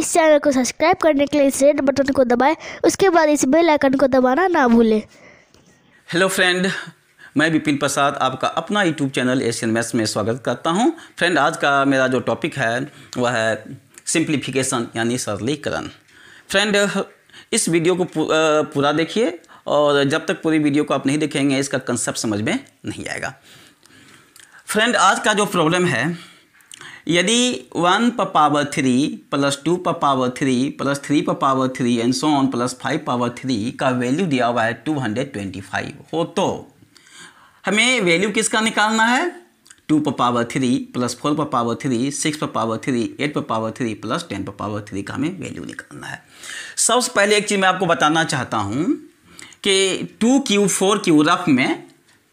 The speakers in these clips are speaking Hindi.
इस चैनल को सब्सक्राइब करने के लिए इस रेड बटन को दबाएं उसके बाद इस बेल आइकन को दबाना ना भूलें हेलो फ्रेंड मैं विपिन प्रसाद आपका अपना यूट्यूब चैनल एशियन मैथ्स में स्वागत करता हूं फ्रेंड आज का मेरा जो टॉपिक है वह है सिंप्लीफिकेशन यानी सरलीकरण फ्रेंड इस वीडियो को पूरा देखिए और जब तक पूरी वीडियो को आप नहीं देखेंगे इसका कंसेप्ट समझ में नहीं आएगा फ्रेंड आज का जो प्रॉब्लम है यदि वन पर पावर थ्री प्लस टू पर पावर थ्री प्लस थ्री पर power three and so on plus five power three का वैल्यू दिया हुआ है टू हंड्रेड ट्वेंटी फाइव हो तो हमें वैल्यू किसका निकालना है टू पर पावर थ्री प्लस फोर पर पावर थ्री सिक्स पर पावर थ्री एट पर पावर थ्री प्लस टेन पर पावर थ्री का हमें वैल्यू निकालना है सबसे पहले एक चीज़ मैं आपको बताना चाहता हूँ कि two Q four Q rough में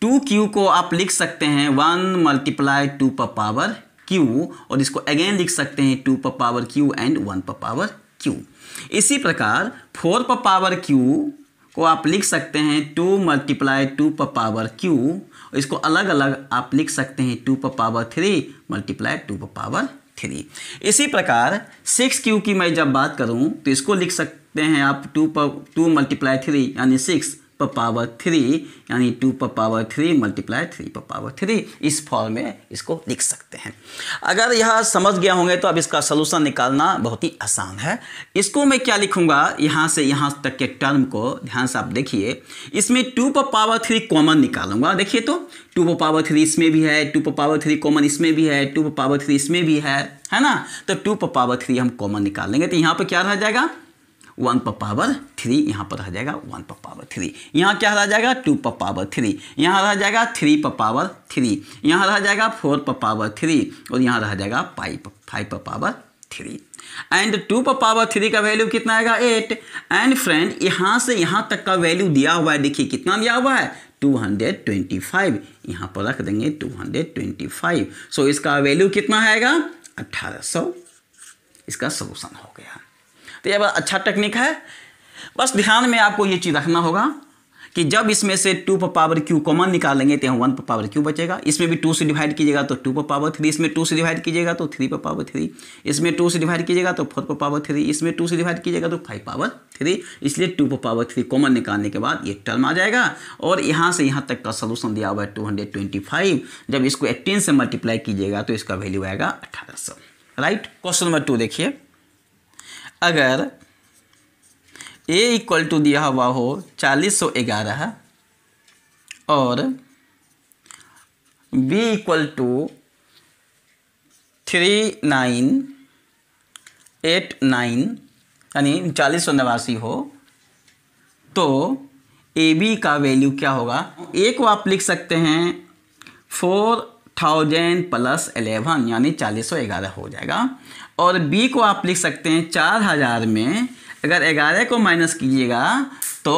टू क्यू को आप लिख सकते हैं वन मल्टीप्लाई टू पर पावर क्यू और इसको अगेन लिख सकते हैं टू पर पावर क्यू एंड वन पर पावर क्यू इसी प्रकार फोर पर पावर क्यू को आप लिख सकते हैं टू मल्टीप्लाई टू पर पावर क्यू और इसको अलग अलग आप लिख सकते हैं टू पर पावर थ्री मल्टीप्लाई टू पर पावर थ्री इसी प्रकार सिक्स क्यू की मैं जब बात करूं तो इसको लिख सकते हैं आप टू पर टू मल्टीप्लाई थ्री यानी सिक्स पर पावर थ्री यानी टू पर पावर थ्री मल्टीप्लाई थ्री पर पावर थ्री इस फॉर्म में इसको लिख सकते हैं अगर यह समझ गया होंगे तो अब इसका सलूशन निकालना बहुत ही आसान है इसको मैं क्या लिखूंगा यहाँ से यहाँ तक के टर्म को ध्यान से आप देखिए इसमें टू पर पावर थ्री कॉमन निकालूंगा देखिए तो टू पर पावर थ्री इसमें भी है टू पर पावर थ्री कॉमन इसमें भी है टू पर पावर थ्री इसमें भी है है ना तो टू पर पावर थ्री हम कॉमन निकाल लेंगे तो यहाँ पर क्या रह जाएगा वन पर पावर थ्री यहाँ पर रह जाएगा वन पर पावर थ्री यहाँ क्या रह जाएगा टू पर पावर थ्री यहाँ रह जाएगा थ्री पर पावर थ्री यहाँ रह जाएगा फोर पर पावर थ्री और यहाँ रह जाएगा फाइव फाइव पर पावर थ्री एंड टू पर पावर थ्री का वैल्यू कितना आएगा एट एंड फ्रेंड यहाँ से यहाँ तक का वैल्यू दिया हुआ है देखिए कितना दिया हुआ है 225 यहाँ पर रख देंगे 225 सो so, इसका वैल्यू कितना आएगा 1800 इसका सोल्यूशन हो गया तो यह अच्छा टेक्निक है बस ध्यान में आपको ये चीज़ रखना होगा कि जब इसमें से टू पर पावर क्यू कॉमन निकालेंगे तो यहाँ वन पर पावर क्यू बचेगा इसमें भी टू से डिवाइड कीजिएगा तो टू पर पावर थ्री इसमें टू से डिवाइड कीजिएगा तो थ्री पर पावर थ्री इसमें टू से डिवाइड कीजिएगा तो फोर पर पावर थ्री इसमें टू से डिवाइड कीजिएगा तो फाइव पावर थ्री इसलिए टू पर पावर थ्री कॉमन निकालने के बाद एक टर्म आ जाएगा और यहाँ से यहाँ तक का सोलूशन दिया हुआ है टू हंड्रेड ट्वेंटी फाइव जब इसको एट्टीन से मल्टीप्लाई कीजिएगा तो इसका वैल्यू आएगा अठारह सौ राइट क्वेश्चन नंबर टू देखिए अगर ए इक्वल टू दिया हुआ हो चालीस सौ ग्यारह और B equal to three nine eight nine यानी चालीस सौ नवासी हो तो ए बी का वैल्यू क्या होगा ए को आप लिख सकते हैं फोर थाउजेंड प्लस एलेवन यानी चालीस सौ ग्यारह हो जाएगा और बी को आप लिख सकते हैं चार हज़ार में अगर ग्यारह को माइनस कीजिएगा तो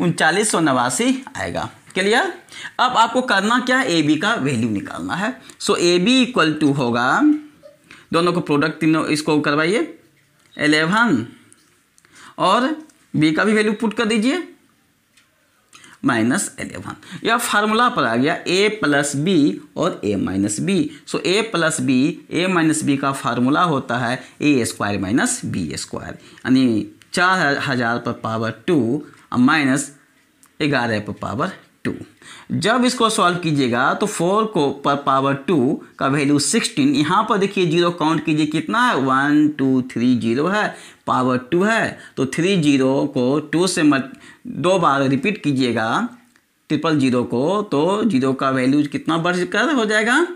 उनचालीस सौ नवासी आएगा क्लियर अब आपको करना क्या है ए बी का वैल्यू निकालना है so A B equal to होगा दोनों को प्रोडक्ट तीनों इसको करवाइए एलेवन और बी का भी वैल्यू पुट कर दीजिए माइनस एलेवन यह फार्मूला पर आ गया ए प्लस बी और A minus B so A plus B A minus B का फार्मूला होता है A square minus B square यानी चार हज़ार पर पावर टू माइनस ग्यारह पर पावर टू जब इसको सॉल्व कीजिएगा तो फोर को पर पावर टू का वैल्यू सिक्सटीन यहाँ पर देखिए जीरो काउंट कीजिए कितना है वन टू थ्री जीरो है पावर टू है तो थ्री जीरो को टू से मत दो बार रिपीट कीजिएगा ट्रिपल जीरो को तो जीरो का वैल्यू कितना बढ़ कर हो जाएगा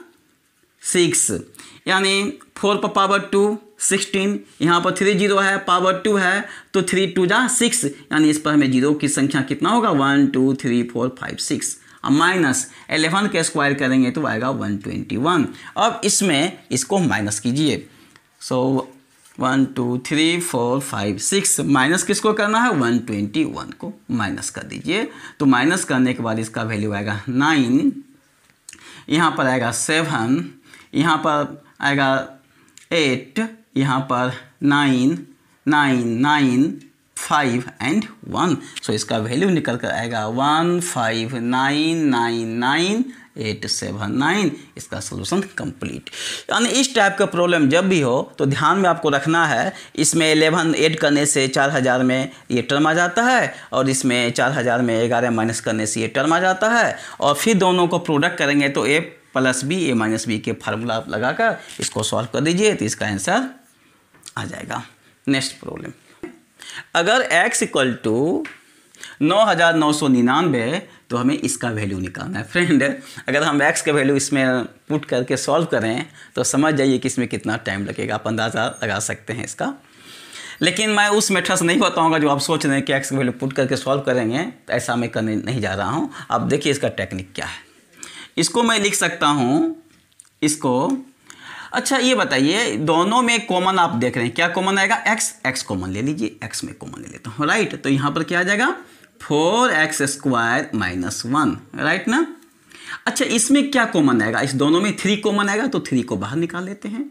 सिक्स यानी फोर पर पावर टू सिक्सटीन यहाँ पर थ्री जीरो है पावर टू है तो थ्री टू जा सिक्स यानी इस पर हमें जीरो की संख्या कितना होगा one two three four five six अब माइनस एलेवन के स्क्वायर करेंगे तो आएगा वन ट्वेंटी वन अब इसमें इसको माइनस कीजिए so one two three four five six minus किसको करना है वन ट्वेंटी वन को माइनस कर दीजिए तो माइनस करने के बाद इसका वैल्यू आएगा नाइन यहाँ पर आएगा सेवन यहाँ पर आएगा एट यहाँ पर nine nine nine five and one so इसका वैल्यू निकल कर आएगा one five nine nine nine eight seven nine इसका सोल्यूशन कंप्लीट यानी इस टाइप का प्रॉब्लम जब भी हो तो ध्यान में आपको रखना है इसमें एलेवन एड करने से चार हज़ार में ये टर्म आ जाता है और इसमें चार हज़ार में ग्यारह माइनस करने से ये टर्म आ जाता है और फिर दोनों को प्रोडक्ट करेंगे तो A plus B A minus B के फार्मूला आप लगा कर इसको सॉल्व कर दीजिए तो इसका आंसर आ जाएगा नेक्स्ट प्रॉब्लम अगर x इक्वल टू नौ हज़ार नौ सौ निन्यानवे तो हमें इसका वैल्यू निकालना है फ्रेंड अगर हम x का वैल्यू इसमें पुट करके सॉल्व करें तो समझ जाइए कि इसमें कितना टाइम लगेगा आप अंदाज़ा लगा सकते हैं इसका लेकिन मैं उस मेथड से नहीं बताऊंगा जो आप सोच रहे हैं कि एक्स का वैल्यू पुट करके सॉल्व करेंगे तो ऐसा मैं करने नहीं जा रहा हूँ आप देखिए इसका टेक्निक क्या है इसको मैं लिख सकता हूँ इसको अच्छा ये बताइए दोनों में कॉमन आप देख रहे हैं क्या कॉमन आएगा एक्स एक्स कॉमन ले लीजिए एक्स में कॉमन ले लेता हूँ राइट तो यहाँ पर क्या आ जाएगा four x square minus one right ना अच्छा इसमें क्या कॉमन आएगा इस दोनों में थ्री कॉमन आएगा तो थ्री को बाहर निकाल लेते हैं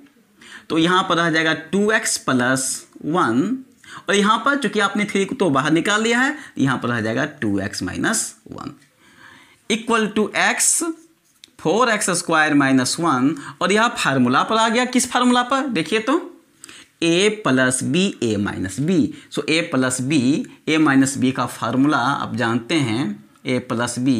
तो यहाँ पर आ जाएगा टू एक्स प्लस वन और यहाँ पर चूंकि आपने थ्री को तो बाहर निकाल लिया है यहाँ पर आ जाएगा two x minus one equal to x four x square minus one और यह फार्मूला पर आ गया किस फार्मूला पर देखिए तो A plus B A minus B so A plus B A minus B का फार्मूला आप जानते हैं A plus B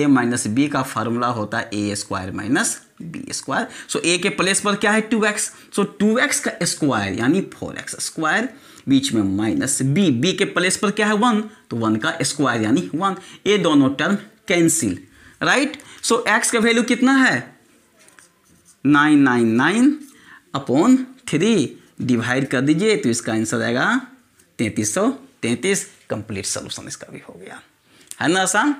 A minus B का फार्मूला होता है A square minus B square so A के प्लेस पर क्या है two x so two x का स्क्वायर यानी फोर एक्स स्क्वायर बीच में माइनस बी बी के प्लेस पर क्या है वन तो वन का स्क्वायर यानी वन ये दोनों term cancel right so x का वैल्यू कितना है nine nine nine upon three divide कर दीजिए तो इसका आंसर आएगा तैतीस सौ तैंतीस कंप्लीट सोल्यूशन इसका भी हो गया है ना आसान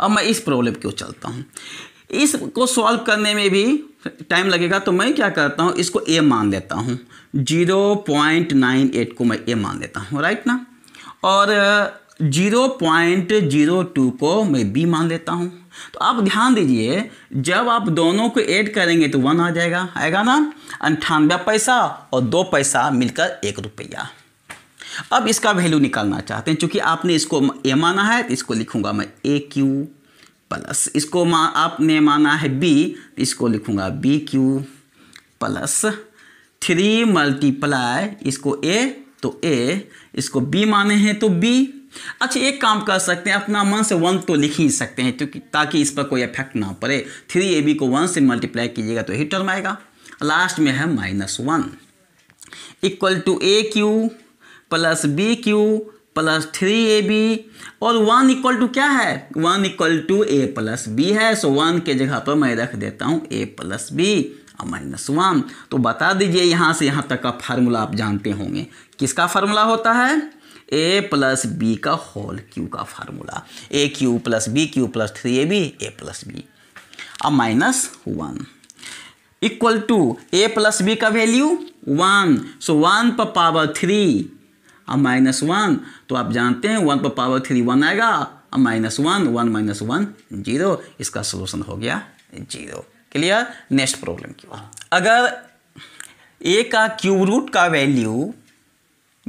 अब मैं इस प्रॉब्लम क्यों चलता हूँ इसको सॉल्व करने में भी टाइम लगेगा तो मैं क्या करता हूँ इसको ए मान लेता हूँ जीरो पॉइंट नाइन एट को मैं ए मान लेता हूँ राइट ना और जीरो पॉइंट जीरो टू को मैं बी मान लेता हूँ तो आप ध्यान दीजिए जब आप दोनों को ऐड करेंगे तो वन आ जाएगा आएगा ना अंठानवे पैसा और दो पैसा मिलकर एक रुपया अब इसका वैल्यू निकालना चाहते हैं चूंकि आपने इसको ए माना है तो इसको लिखूंगा मैं ए क्यू प्लस इसको मा आपने माना है बी तो इसको लिखूंगा B cube plus three multiply इसको ए तो ए इसको बी माने हैं तो बी अच्छा एक काम कर सकते हैं अपना मन से वन तो लिख ही सकते हैं क्योंकि ताकि इस पर कोई इफेक्ट ना पड़े थ्री ए बी को वन से मल्टीप्लाई कीजिएगा तो ही टर्म आएगा लास्ट में है minus one equal to A cube plus B cube plus three A B और वन इक्वल टू क्या है one equal to A plus B है सो वन के जगह पर मैं रख देता हूँ ए प्लस बी और माइनस वन तो बता दीजिए यहाँ से यहाँ तक का फार्मूला आप जानते होंगे किसका फार्मूला होता है ए प्लस बी का होल क्यू का formula A cube plus B cube plus three A B A plus B अब minus one equal to A plus B का वैल्यू वन सो वन पर पावर थ्री अब माइनस वन तो आप जानते हैं वन पर पावर थ्री वन आएगा अब minus one one minus one zero इसका सोल्यूशन हो गया जीरो क्लियर नेक्स्ट प्रॉब्लम की अगर ए का क्यूब रूट का वैल्यू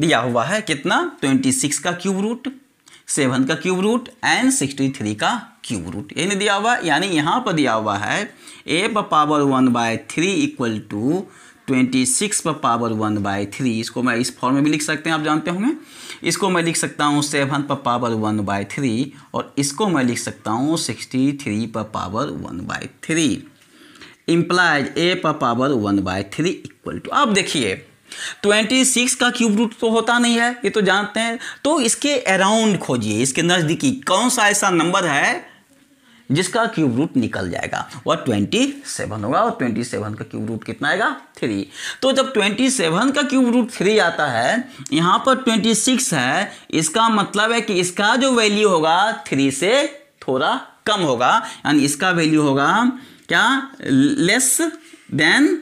दिया हुआ है कितना ट्वेंटी सिक्स का क्यूब रूट सेवन का cube root and sixty three का क्यूब रूट यानी दिया हुआ यानी यहाँ पर दिया हुआ है ए पर power one by three equal to twenty six पर पावर वन बाय थ्री इसको मैं इस फॉर्म में भी लिख सकते हैं आप जानते होंगे इसको मैं लिख सकता हूँ सेवन पर पावर वन बाय थ्री और इसको मैं लिख सकता हूँ सिक्सटी थ्री पर power one by three implies A पर power one by three equal to अब देखिए ट्वेंटी सिक्स का क्यूब रूट तो होता नहीं है ये तो जानते हैं तो इसके अराउंड खोजिए इसके नज़दीकी कौन सा ऐसा नंबर है जिसका क्यूब रूट निकल जाएगा वह ट्वेंटी सेवन होगा और ट्वेंटी सेवन का क्यूब रूट कितना आएगा थ्री तो जब ट्वेंटी सेवन का क्यूब रूट थ्री आता है यहाँ पर ट्वेंटी सिक्स है इसका मतलब है कि इसका जो वैल्यू होगा थ्री से थोड़ा कम होगा यानी इसका वैल्यू होगा क्या लेस देन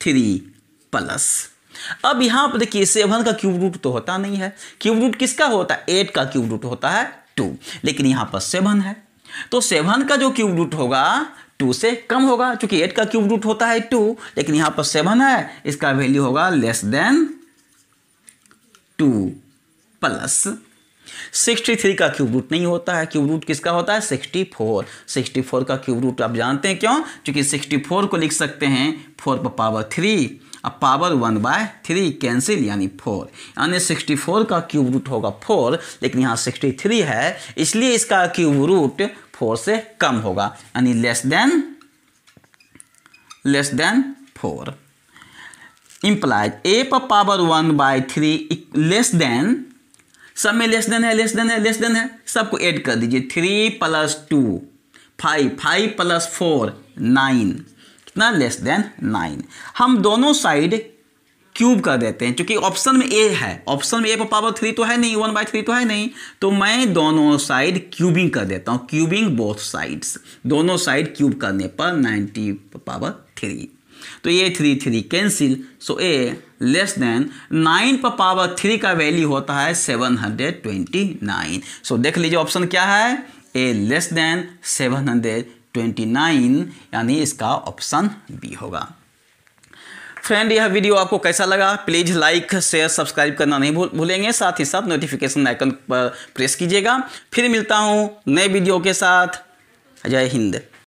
थ्री प्लस अब यहां पर देखिए सेवन का क्यूब रूट तो होता नहीं है क्यूब रूट किसका होता है एट का क्यूब रूट होता है टू लेकिन यहां पर सेवन है तो सेवन का जो क्यूब रूट होगा टू से कम होगा क्योंकि एट का क्यूब रूट होता है टू लेकिन यहाँ पर सेवन है इसका वैल्यू होगा less than two plus sixty three का क्यूब रूट नहीं होता है क्यूब रूट किसका होता है सिक्सटी फोर सिक्सटी फोर का क्यूब रूट आप जानते हैं क्यों क्योंकि सिक्सटी फोर को लिख सकते हैं फोर पर पावर थ्री अब power one by three cancel यानी फोर यानी सिक्सटी फोर का क्यूब रूट होगा फोर लेकिन यहाँ सिक्सटी थ्री है इसलिए इसका क्यूब रूट फोर से कम होगा यानी less than less than four implies A पर power one by three less than सब में लेस देन है लेस देन है लेस देन है सबको ऐड कर दीजिए three plus two five five plus four nine कितना लेस देन नाइन हम दोनों साइड क्यूब कर देते हैं क्योंकि ऑप्शन में ए है ऑप्शन में ए पर पावर थ्री तो है नहीं वन बाई थ्री तो है नहीं तो मैं दोनों साइड क्यूबिंग कर देता हूं क्यूबिंग बोथ साइड्स दोनों साइड क्यूब करने पर नाइन्टी पावर थ्री तो ये three three cancel so A less than nine पर पावर थ्री का वैल्यू होता है seven hundred twenty nine so देख लीजिए ऑप्शन क्या है A less than seven hundred twenty nine यानी इसका ऑप्शन बी होगा फ्रेंड यह वीडियो आपको कैसा लगा प्लीज़ लाइक शेयर सब्सक्राइब करना नहीं भूलेंगे साथ ही साथ नोटिफिकेशन आइकन पर प्रेस कीजिएगा फिर मिलता हूँ नए वीडियो के साथ जय हिंद